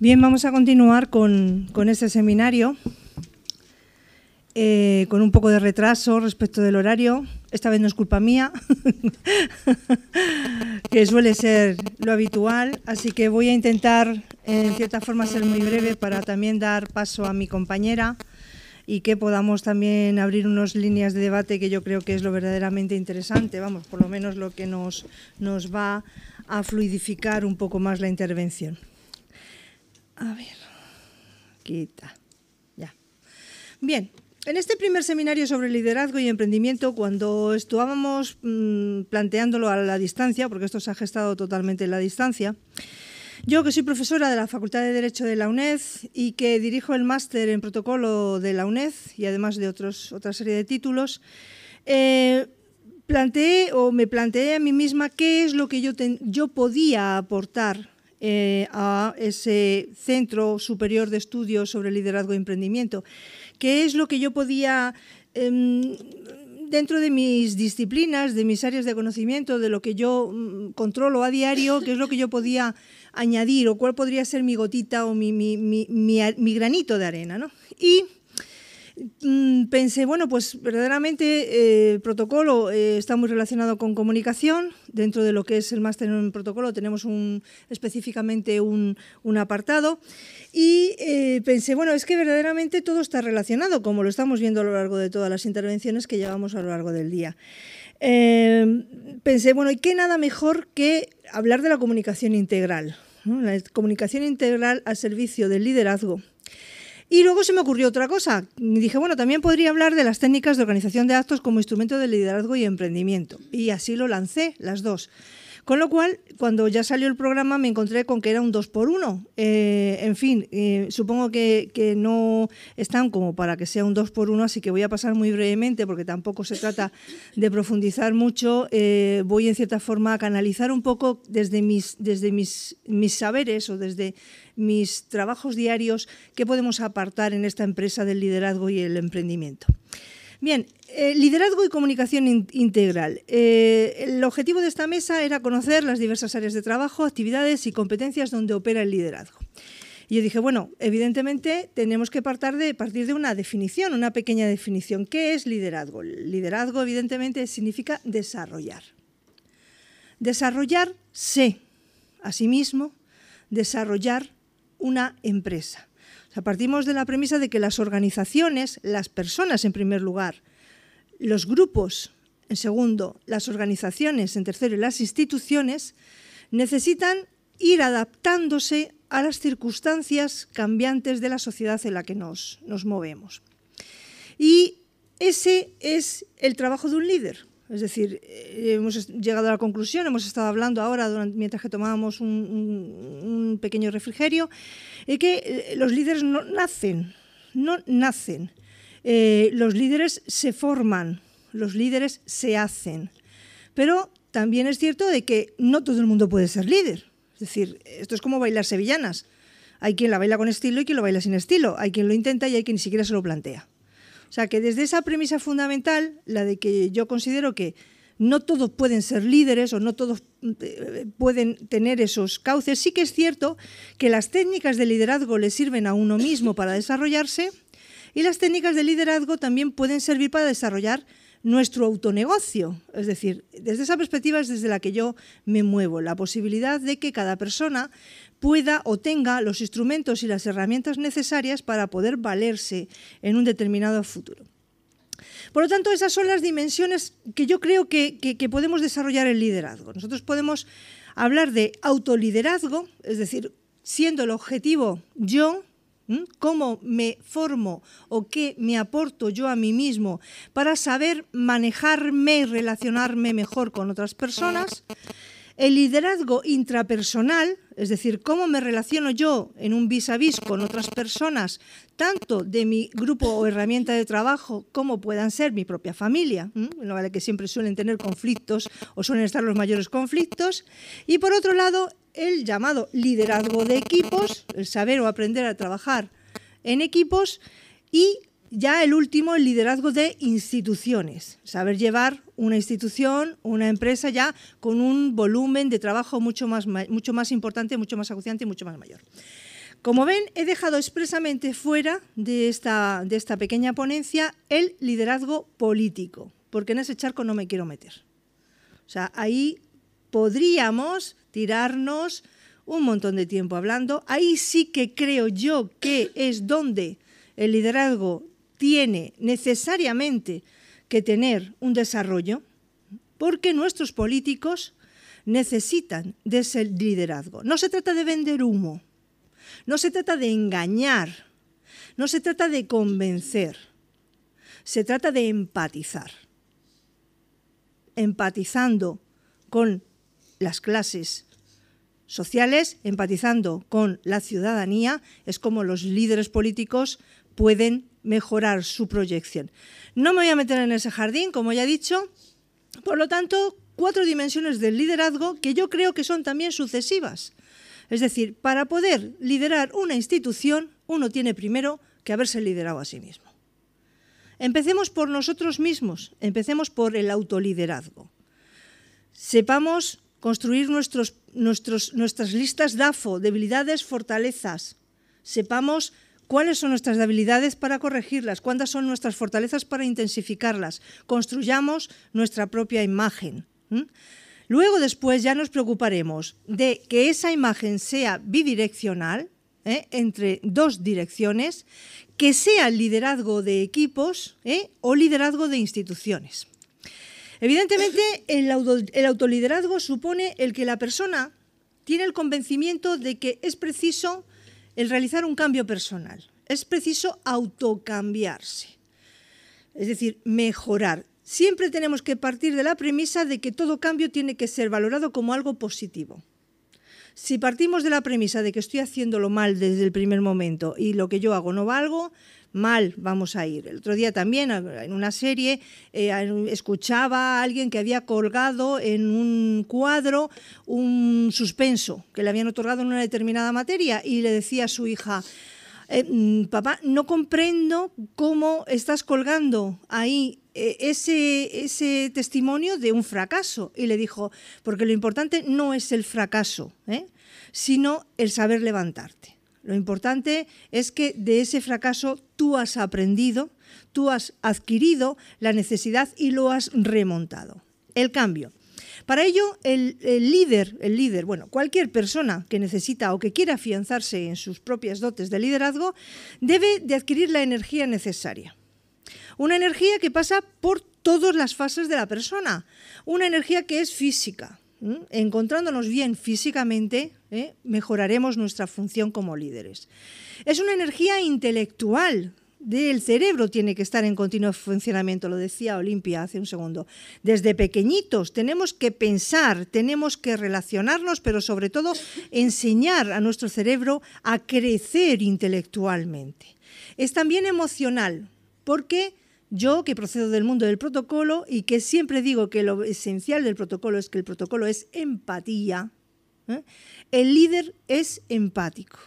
Bien, vamos a continuar con, este seminario, eh, con un poco de retraso respecto del horario. Esta vez no es culpa mía, que suele ser lo habitual, así que voy a intentar en cierta forma ser muy breve para también dar paso a mi compañera y que podamos también abrir unas líneas de debate que yo creo que es lo verdaderamente interesante, vamos, por lo menos lo que nos va a fluidificar un poco más la intervención. A ver, quita. Ya. Bien, en este primer seminario sobre liderazgo y emprendimiento, cuando estábamos mm, planteándolo a la distancia, porque esto se ha gestado totalmente a la distancia, yo que soy profesora de la Facultad de Derecho de la UNED y que dirijo el máster en protocolo de la UNED y además de otros, otra serie de títulos, eh, planteé o me planteé a mí misma qué es lo que yo, yo podía aportar eh, a ese Centro Superior de Estudios sobre Liderazgo y e Emprendimiento, que es lo que yo podía... Em, dentro de mis disciplinas, de mis áreas de conocimiento, de lo que yo mm, controlo a diario, qué es lo que yo podía añadir o cuál podría ser mi gotita o mi, granito de arena. ¿no? Y Mm, pensé, bueno, pues verdaderamente eh, el protocolo eh, está muy relacionado con comunicación. Dentro de lo que es el máster en protocolo tenemos específicamente un, apartado. Y eh, pensé, bueno, es que verdaderamente todo está relacionado, como lo estamos viendo a lo largo de todas las intervenciones que llevamos a lo largo del día. Em, pensé, bueno, ¿y qué nada mejor que hablar de la comunicación integral? La comunicación integral al servicio del liderazgo y luego se me ocurrió otra cosa. Dije, bueno, también podría hablar de las técnicas de organización de actos como instrumento de liderazgo y emprendimiento. Y así lo lancé, las dos. Con lo cual, cuando ya salió el programa me encontré con que era un 2 por 1 eh, en fin, eh, supongo que, no están como para que sea un 2 por 1 así que voy a pasar muy brevemente porque tampoco se trata de profundizar mucho. Eh, voy en cierta forma a canalizar un poco desde mis, desde mis, mis saberes o desde mis trabajos diarios qué podemos apartar en esta empresa del liderazgo y el emprendimiento. Bien, eh, liderazgo y comunicación integral. Eh, el objetivo de esta mesa era conocer las diversas áreas de trabajo, actividades y competencias donde opera el liderazgo. Y yo dije, bueno, evidentemente tenemos que partir de, partir de una definición, una pequeña definición. ¿Qué es liderazgo? Liderazgo, evidentemente, significa desarrollar. Desarrollarse a sí mismo, desarrollar una empresa partimos de la premisa de que las organizaciones, las personas en primer lugar, los grupos en segundo, las organizaciones en tercero y las instituciones necesitan ir adaptándose a las circunstancias cambiantes de la sociedad en la que nos movemos. Y ese es el trabajo de un líder, es decir, eh, hemos llegado a la conclusión, hemos estado hablando ahora mientras que tomábamos un, pequeño refrigerio, y eh, que eh, los líderes no nacen, no nacen. los líderes se forman, los líderes se hacen. Pero también es cierto de que no todo el mundo puede ser líder. Es decir, esto es como bailar sevillanas. Hay quien la baila con estilo y quien lo baila sin estilo. Hay quien lo intenta y hay quien ni siquiera se lo plantea. O sea, que desde esa premisa fundamental, la de que yo considero que no todos pueden ser líderes o no todos eh, pueden tener esos cauces, sí que es cierto que las técnicas de liderazgo le sirven a uno mismo para desarrollarse y las técnicas de liderazgo también pueden servir para desarrollar nuestro autonegocio. Es decir, desde esa perspectiva es desde la que yo me muevo, la posibilidad de que cada persona pueda o tenga los instrumentos y las herramientas necesarias para poder valerse en un determinado futuro. Por lo tanto, esas son las dimensiones que yo creo que, podemos desarrollar el liderazgo. Nosotros podemos hablar de autoliderazgo, es decir, siendo el objetivo yo, cómo me formo o qué me aporto yo a mí mismo para saber manejarme y relacionarme mejor con otras personas. El liderazgo intrapersonal, es decir, cómo me relaciono yo en un vis a vis con otras personas, tanto de mi grupo o herramienta de trabajo como puedan ser mi propia familia, no vale que siempre suelen tener conflictos o suelen estar los mayores conflictos. Y por otro lado, el llamado liderazgo de equipos, el saber o aprender a trabajar en equipos y ya el último, el liderazgo de instituciones, saber llevar una institución, una empresa ya con un volumen de trabajo mucho más, mucho más importante, mucho más acuciante y mucho más mayor. Como ven, he dejado expresamente fuera de esta, de esta pequeña ponencia el liderazgo político, porque en ese charco no me quiero meter. O sea, ahí podríamos tirarnos un montón de tiempo hablando. Ahí sí que creo yo que es donde el liderazgo tiene necesariamente que tener un desarrollo porque nuestros políticos necesitan de ese liderazgo. No se trata de vender humo, no se trata de engañar, no se trata de convencer, se trata de empatizar. Empatizando con las clases sociales, empatizando con la ciudadanía, es como los líderes políticos pueden mejorar su proyección. No me voy a meter en ese jardín, como ya he dicho. Por lo tanto, cuatro dimensiones del liderazgo que yo creo que son también sucesivas. Es decir, para poder liderar una institución, uno tiene primero que haberse liderado a sí mismo. Empecemos por nosotros mismos, empecemos por el autoliderazgo. Sepamos construir nuestros, nuestros, nuestras listas DAFO, debilidades, fortalezas. Sepamos cuáles son nuestras debilidades para corregirlas, cuántas son nuestras fortalezas para intensificarlas. Construyamos nuestra propia imagen. Luego después ya nos preocuparemos de que esa imagen sea bidireccional, ¿eh? entre dos direcciones, que sea liderazgo de equipos ¿eh? o liderazgo de instituciones. Evidentemente, el autoliderazgo supone el que la persona tiene el convencimiento de que es preciso el realizar un cambio personal. Es preciso autocambiarse, es decir, mejorar. Siempre tenemos que partir de la premisa de que todo cambio tiene que ser valorado como algo positivo. Si partimos de la premisa de que estoy haciéndolo mal desde el primer momento y lo que yo hago no valgo, mal vamos a ir. El otro día también en una serie eh, escuchaba a alguien que había colgado en un cuadro un suspenso que le habían otorgado en una determinada materia y le decía a su hija, eh, mm, papá, no comprendo cómo estás colgando ahí eh, ese, testimonio de un fracaso y le dijo, porque lo importante no es el fracaso, ¿eh? sino el saber levantarte. Lo importante es que de ese fracaso tú has aprendido, tú has adquirido la necesidad y lo has remontado. El cambio. Para ello, el, líder, el líder, bueno, cualquier persona que necesita o que quiera afianzarse en sus propias dotes de liderazgo, debe de adquirir la energía necesaria. Una energía que pasa por todas las fases de la persona. Una energía que es física. Encontrándonos bien físicamente, ¿eh? mejoraremos nuestra función como líderes. Es una energía intelectual, El cerebro tiene que estar en continuo funcionamiento, lo decía Olimpia hace un segundo. Desde pequeñitos tenemos que pensar, tenemos que relacionarnos, pero sobre todo enseñar a nuestro cerebro a crecer intelectualmente. Es también emocional, porque yo que procedo del mundo del protocolo y que siempre digo que lo esencial del protocolo es que el protocolo es empatía, ¿eh? el líder es empático.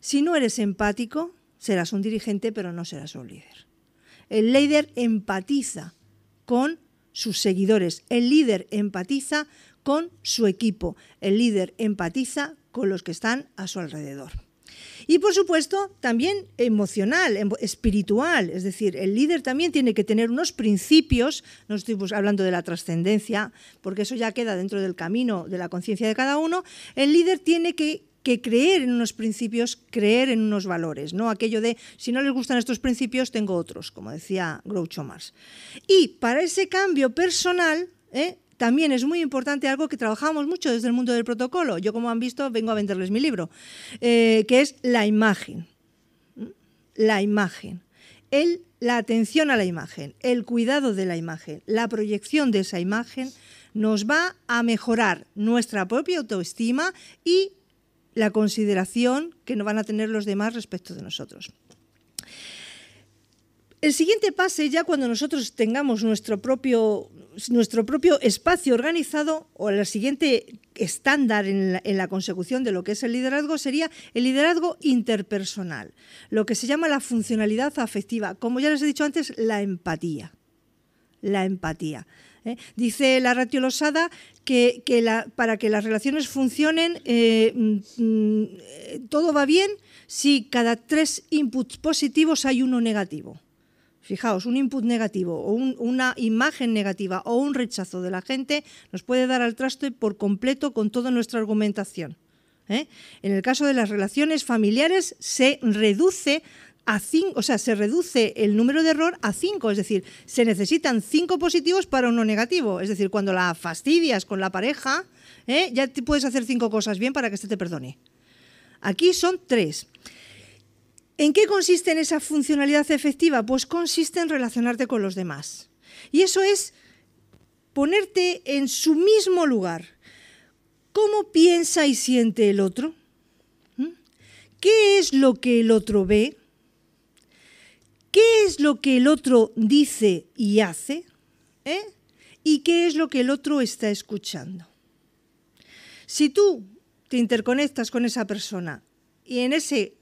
Si no eres empático, serás un dirigente, pero no serás un líder. El líder empatiza con sus seguidores, el líder empatiza con su equipo, el líder empatiza con los que están a su alrededor. Y por supuesto, también emocional, espiritual, es decir, el líder también tiene que tener unos principios, no estoy hablando de la trascendencia, porque eso ya queda dentro del camino de la conciencia de cada uno, el líder tiene que creer en unos principios, creer en unos valores, no aquello de si no les gustan estos principios, tengo otros, como decía Groucho Marx. Y para ese cambio personal, ¿eh? también es muy importante algo que trabajamos mucho desde el mundo del protocolo. Yo, como han visto, vengo a venderles mi libro, eh, que es la imagen. La imagen. la atención a la imagen, el cuidado de la imagen, la proyección de esa imagen nos va a mejorar nuestra propia autoestima y la consideración que nos van a tener los demás respecto de nosotros. El siguiente pase, ya cuando nosotros tengamos nuestro propio, nuestro propio espacio organizado o el siguiente estándar en la, consecución de lo que es el liderazgo sería el liderazgo interpersonal, lo que se llama la funcionalidad afectiva, como ya les he dicho antes, la empatía. La empatía. ¿eh? Dice la Ratio Losada que, para que las relaciones funcionen, eh, mm, mm, eh, todo va bien si cada tres inputs positivos hay uno negativo. Fijaos, un input negativo o una imagen negativa o un rechazo de la gente nos puede dar al traste por completo con toda nuestra argumentación. ¿eh? En el caso de las relaciones familiares se reduce a cinco, o sea, se reduce el número de error a cinco. es decir, se necesitan cinco positivos para uno negativo. Es decir, cuando la fastidias con la pareja, ¿eh? ya puedes hacer cinco cosas bien para que se este te perdone. Aquí son tres. ¿En qué consiste en esa funcionalidad efectiva? Pues consiste en relacionarte con los demás. Y eso es ponerte en su mismo lugar. ¿Cómo piensa y siente el otro? ¿Mm? ¿Qué es lo que el otro ve? ¿Qué es lo que el otro dice y hace? ¿Eh? ¿Y qué es lo que el otro está escuchando? Si tú te interconectas con esa persona y en ese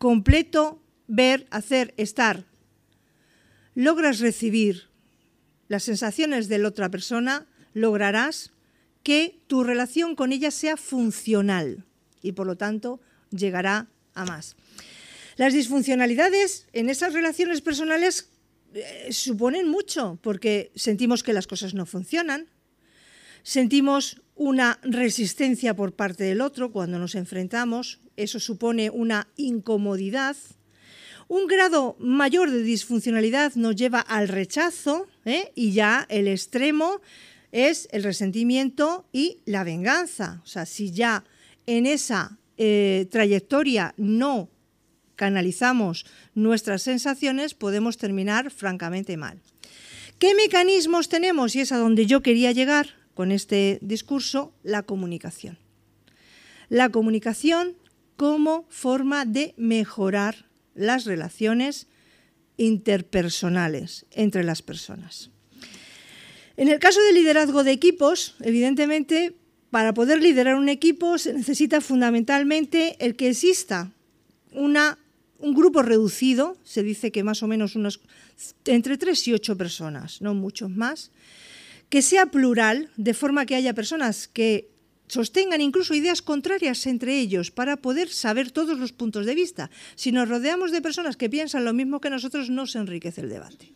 completo, ver, hacer, estar. Logras recibir las sensaciones de la otra persona, lograrás que tu relación con ella sea funcional y por lo tanto llegará a más. Las disfuncionalidades en esas relaciones personales eh, suponen mucho porque sentimos que las cosas no funcionan, sentimos una resistencia por parte del otro cuando nos enfrentamos, eso supone una incomodidad. Un grado mayor de disfuncionalidad nos lleva al rechazo ¿eh? y ya el extremo es el resentimiento y la venganza. O sea, si ya en esa eh, trayectoria no canalizamos nuestras sensaciones, podemos terminar francamente mal. ¿Qué mecanismos tenemos? Y es a donde yo quería llegar con este discurso, la comunicación. La comunicación como forma de mejorar las relaciones interpersonales entre las personas. En el caso del liderazgo de equipos, evidentemente, para poder liderar un equipo se necesita fundamentalmente el que exista una, un grupo reducido, se dice que más o menos unos, entre tres y ocho personas, no muchos más, que sea plural, de forma que haya personas que sostengan incluso ideas contrarias entre ellos para poder saber todos los puntos de vista. Si nos rodeamos de personas que piensan lo mismo que nosotros, no se enriquece el debate.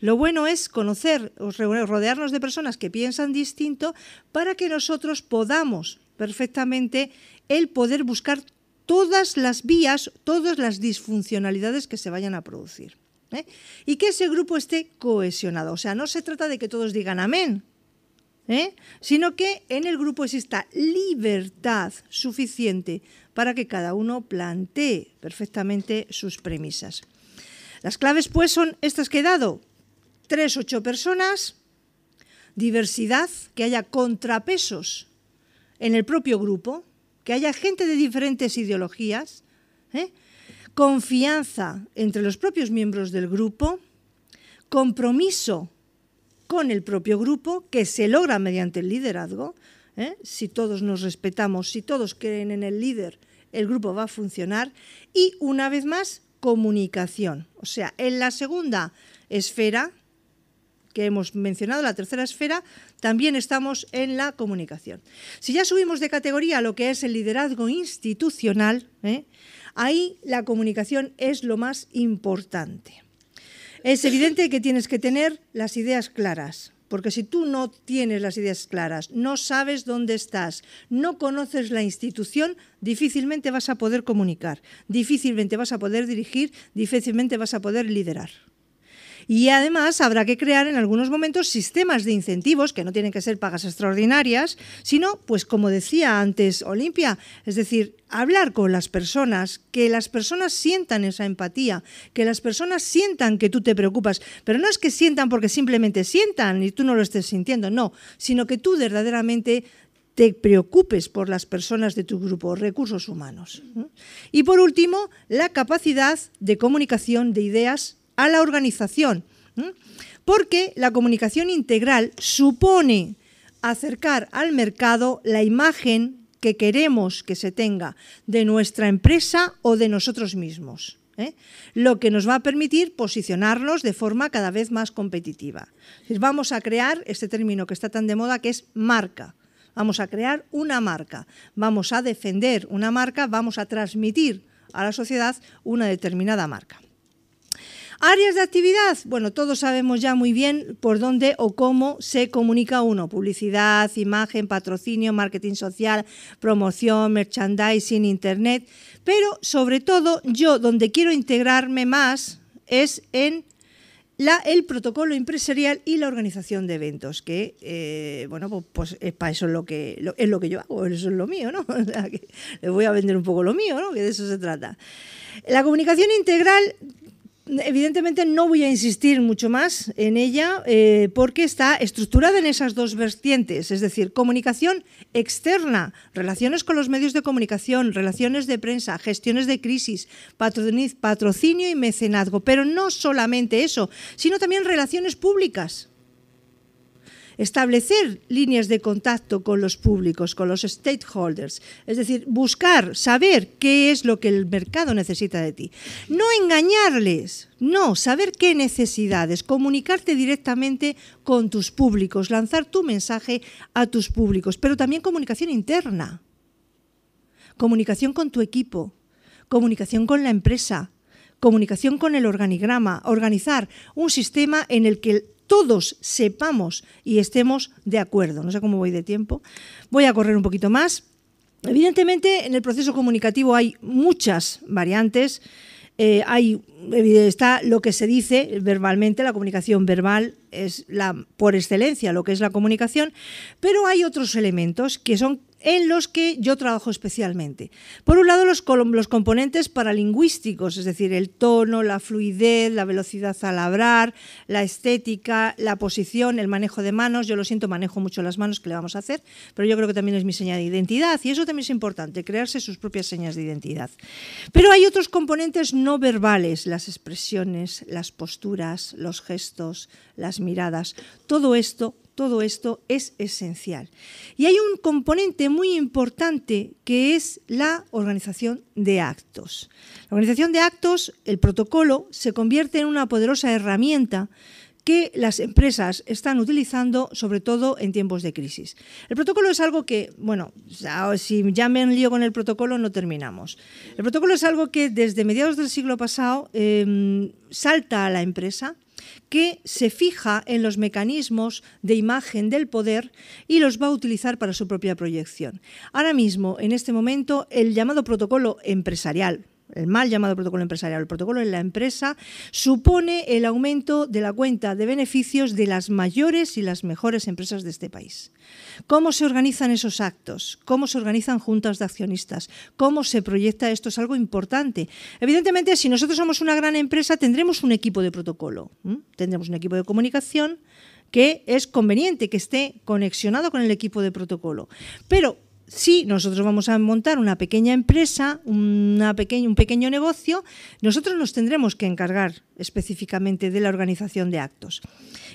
Lo bueno es conocer o rodearnos de personas que piensan distinto para que nosotros podamos perfectamente el poder buscar todas las vías, todas las disfuncionalidades que se vayan a producir. ¿eh? Y que ese grupo esté cohesionado. O sea, no se trata de que todos digan amén, ¿eh? sino que en el grupo exista libertad suficiente para que cada uno plantee perfectamente sus premisas. Las claves pues son estas que he dado. Tres, ocho personas, diversidad, que haya contrapesos en el propio grupo, que haya gente de diferentes ideologías, ¿eh? confianza entre los propios miembros del grupo, compromiso con el propio grupo, que se logra mediante el liderazgo. ¿eh? Si todos nos respetamos, si todos creen en el líder, el grupo va a funcionar. Y una vez más, comunicación. O sea, en la segunda esfera que hemos mencionado, la tercera esfera, también estamos en la comunicación. Si ya subimos de categoría lo que es el liderazgo institucional, ¿eh? ahí la comunicación es lo más importante. Es evidente que tienes que tener las ideas claras. Porque si tú no tienes las ideas claras, no sabes dónde estás, no conoces la institución, difícilmente vas a poder comunicar, difícilmente vas a poder dirigir, difícilmente vas a poder liderar. Y además habrá que crear en algunos momentos sistemas de incentivos que no tienen que ser pagas extraordinarias, sino, pues como decía antes Olimpia, es decir, hablar con las personas, que las personas sientan esa empatía, que las personas sientan que tú te preocupas, pero no es que sientan porque simplemente sientan y tú no lo estés sintiendo, no, sino que tú verdaderamente te preocupes por las personas de tu grupo, recursos humanos. Y por último, la capacidad de comunicación de ideas a la organización, porque la comunicación integral supone acercar al mercado la imagen que queremos que se tenga de nuestra empresa o de nosotros mismos. ¿eh? lo que nos va a permitir posicionarnos de forma cada vez más competitiva. Vamos a crear este término que está tan de moda que es marca. Vamos a crear una marca, vamos a defender una marca, vamos a transmitir a la sociedad una determinada marca. Áreas de actividad. Bueno, todos sabemos ya muy bien por dónde o cómo se comunica uno. Publicidad, imagen, patrocinio, marketing social, promoción, merchandising, internet. Pero sobre todo yo donde quiero integrarme más es en la, el protocolo empresarial y la organización de eventos, que eh, bueno, pues, pues eh, para eso es lo que es lo que yo hago, eso es lo mío, ¿no? O les voy a vender un poco lo mío, ¿no? Que de eso se trata. La comunicación integral Evidentemente no voy a insistir mucho más en ella eh, porque está estructurada en esas dos vertientes, es decir, comunicación externa, relaciones con los medios de comunicación, relaciones de prensa, gestiones de crisis, patrocinio y mecenazgo, pero no solamente eso, sino también relaciones públicas, establecer líneas de contacto con los públicos, con los stakeholders, es decir, buscar, saber qué es lo que el mercado necesita de ti. No engañarles, no, saber qué necesidades, comunicarte directamente con tus públicos, lanzar tu mensaje a tus públicos, pero también comunicación interna, comunicación con tu equipo, comunicación con la empresa, comunicación con el organigrama, organizar un sistema en el que todos sepamos y estemos de acuerdo. No sé cómo voy de tiempo. Voy a correr un poquito más. Evidentemente, en el proceso comunicativo hay muchas variantes. Eh, hay, está lo que se dice verbalmente, la comunicación verbal es la por excelencia lo que es la comunicación, pero hay otros elementos que son en los que yo trabajo especialmente. Por un lado, los, componentes paralingüísticos, es decir, el tono, la fluidez, la velocidad al hablar, la estética, la posición, el manejo de manos. Yo lo siento, manejo mucho las manos, que le vamos a hacer? Pero yo creo que también es mi señal de identidad y eso también es importante, crearse sus propias señas de identidad. Pero hay otros componentes no verbales, las expresiones, las posturas, los gestos, las miradas. Todo esto todo esto es esencial. Y hay un componente muy importante que es la organización de actos. La organización de actos, el protocolo, se convierte en una poderosa herramienta que las empresas están utilizando, sobre todo en tiempos de crisis. El protocolo es algo que, bueno, si ya me lío con el protocolo, no terminamos. El protocolo es algo que desde mediados del siglo pasado em, salta a la empresa que se fija en los mecanismos de imagen del poder y los va a utilizar para su propia proyección. Ahora mismo, en este momento, el llamado protocolo empresarial, el mal llamado protocolo empresarial, el protocolo en la empresa, supone el aumento de la cuenta de beneficios de las mayores y las mejores empresas de este país. ¿Cómo se organizan esos actos? ¿Cómo se organizan juntas de accionistas? ¿Cómo se proyecta esto? Es algo importante. Evidentemente, si nosotros somos una gran empresa, tendremos un equipo de protocolo, tendremos un equipo de comunicación que es conveniente que esté conexionado con el equipo de protocolo. Pero si nosotros vamos a montar una pequeña empresa, una un pequeño negocio, nosotros nos tendremos que encargar específicamente de la organización de actos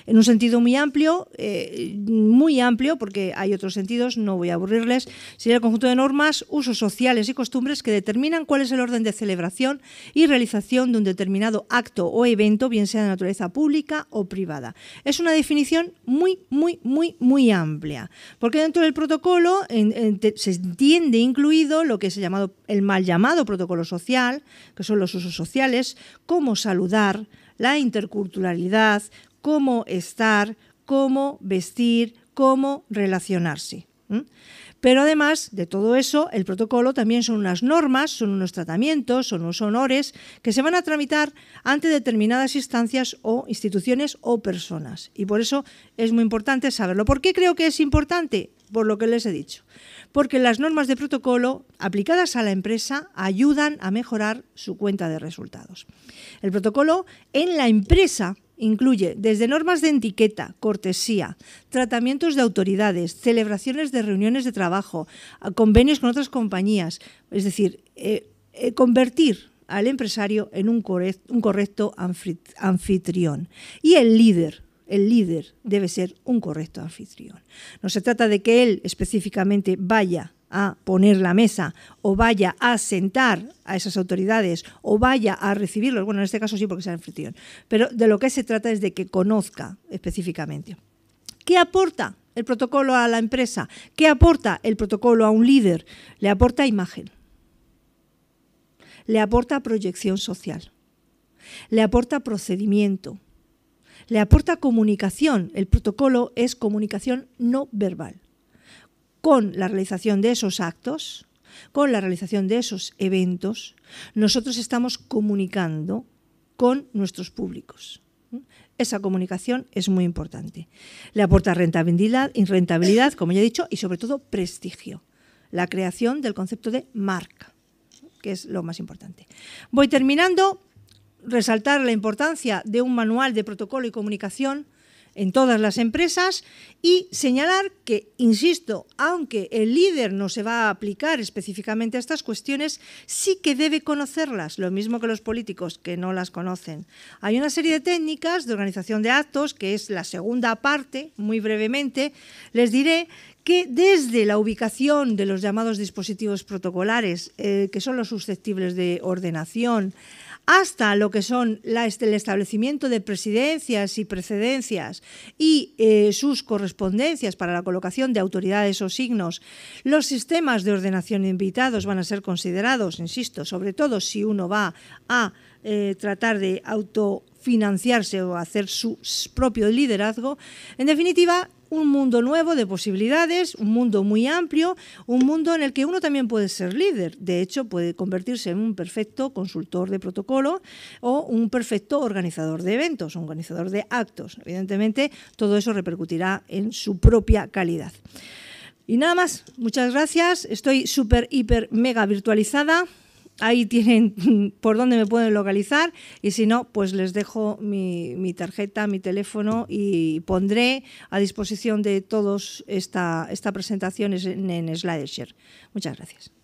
en un sentido muy amplio, eh, muy amplio, porque hay otros sentidos, no voy a aburrirles, sería el conjunto de normas, usos sociales y costumbres que determinan cuál es el orden de celebración y realización de un determinado acto o evento, bien sea de naturaleza pública o privada. Es una definición muy, muy, muy, muy amplia, porque dentro del protocolo se entiende incluido lo que es el, llamado, el mal llamado protocolo social, que son los usos sociales, cómo saludar, la interculturalidad, cómo estar, cómo vestir, cómo relacionarse. Pero además de todo eso, el protocolo también son unas normas, son unos tratamientos, son unos honores que se van a tramitar ante determinadas instancias o instituciones o personas. Y por eso es muy importante saberlo. ¿Por qué creo que es importante? Por lo que les he dicho. Porque las normas de protocolo aplicadas a la empresa ayudan a mejorar su cuenta de resultados. El protocolo en la empresa Incluye desde normas de etiqueta, cortesía, tratamientos de autoridades, celebraciones de reuniones de trabajo, convenios con otras compañías. Es decir, eh, eh, convertir al empresario en un, un correcto anfitrión. Y el líder, el líder debe ser un correcto anfitrión. No se trata de que él específicamente vaya a poner la mesa o vaya a sentar a esas autoridades o vaya a recibirlos, bueno, en este caso sí porque se han fricción, pero de lo que se trata es de que conozca específicamente. ¿Qué aporta el protocolo a la empresa? ¿Qué aporta el protocolo a un líder? Le aporta imagen, le aporta proyección social, le aporta procedimiento, le aporta comunicación. El protocolo es comunicación no verbal con la realización de esos actos, con la realización de esos eventos, nosotros estamos comunicando con nuestros públicos. Esa comunicación es muy importante. Le aporta rentabilidad, rentabilidad, como ya he dicho, y sobre todo prestigio. La creación del concepto de marca, que es lo más importante. Voy terminando. Resaltar la importancia de un manual de protocolo y comunicación en todas las empresas y señalar que, insisto, aunque el líder no se va a aplicar específicamente a estas cuestiones, sí que debe conocerlas, lo mismo que los políticos que no las conocen. Hay una serie de técnicas de organización de actos, que es la segunda parte, muy brevemente, les diré que desde la ubicación de los llamados dispositivos protocolares, eh, que son los susceptibles de ordenación, hasta lo que son el establecimiento de presidencias y precedencias y eh, sus correspondencias para la colocación de autoridades o signos, los sistemas de ordenación invitados van a ser considerados, insisto, sobre todo si uno va a eh, tratar de auto financiarse o hacer su propio liderazgo. En definitiva, un mundo nuevo de posibilidades, un mundo muy amplio, un mundo en el que uno también puede ser líder. De hecho, puede convertirse en un perfecto consultor de protocolo o un perfecto organizador de eventos, un organizador de actos. Evidentemente, todo eso repercutirá en su propia calidad. Y nada más, muchas gracias. Estoy súper, hiper, mega virtualizada ahí tienen por dónde me pueden localizar y si no, pues les dejo mi, tarjeta, mi teléfono y pondré a disposición de todos esta, esta presentación en, en Slideshare. Muchas gracias.